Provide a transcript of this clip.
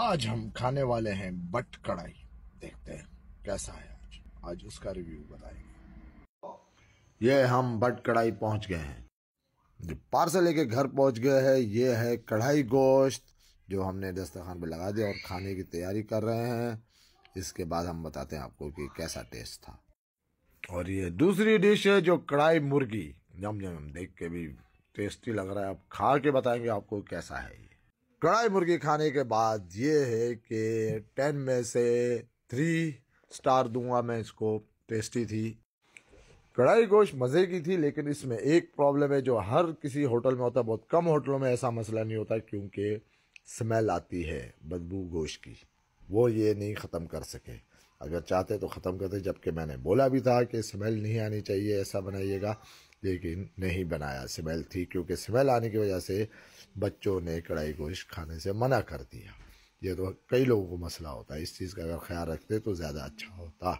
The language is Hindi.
आज हम खाने वाले हैं बट कढ़ाई देखते हैं कैसा है आज आज उसका रिव्यू बताएंगे ये हम बट कढ़ाई पहुंच गए हैं पार्सल लेके घर पहुंच गए हैं ये है कढ़ाई गोश्त जो हमने दस्तरखान पे लगा दिया और खाने की तैयारी कर रहे हैं इसके बाद हम बताते हैं आपको कि कैसा टेस्ट था और ये दूसरी डिश है जो कढ़ाई मुर्गी जम जम देख के भी टेस्टी लग रहा है अब खा के बताएंगे आपको कैसा है ये कढ़ाई मुर्गी खाने के बाद ये है कि टेन में से थ्री स्टार दूंगा मैं इसको टेस्टी थी कढ़ाई गोश्त मज़े की थी लेकिन इसमें एक प्रॉब्लम है जो हर किसी होटल में होता है बहुत कम होटलों में ऐसा मसला नहीं होता क्योंकि स्मेल आती है बदबू गोश्त की वो ये नहीं ख़त्म कर सके अगर चाहते तो ख़त्म करते जबकि मैंने बोला भी था कि स्मेल नहीं आनी चाहिए ऐसा बनाइएगा लेकिन नहीं बनाया स्मेल थी क्योंकि स्मेल आने की वजह से बच्चों ने कढ़ाई गोश्त खाने से मना कर दिया ये तो कई लोगों को मसला होता है इस चीज़ का अगर ख्याल रखते तो ज़्यादा अच्छा होता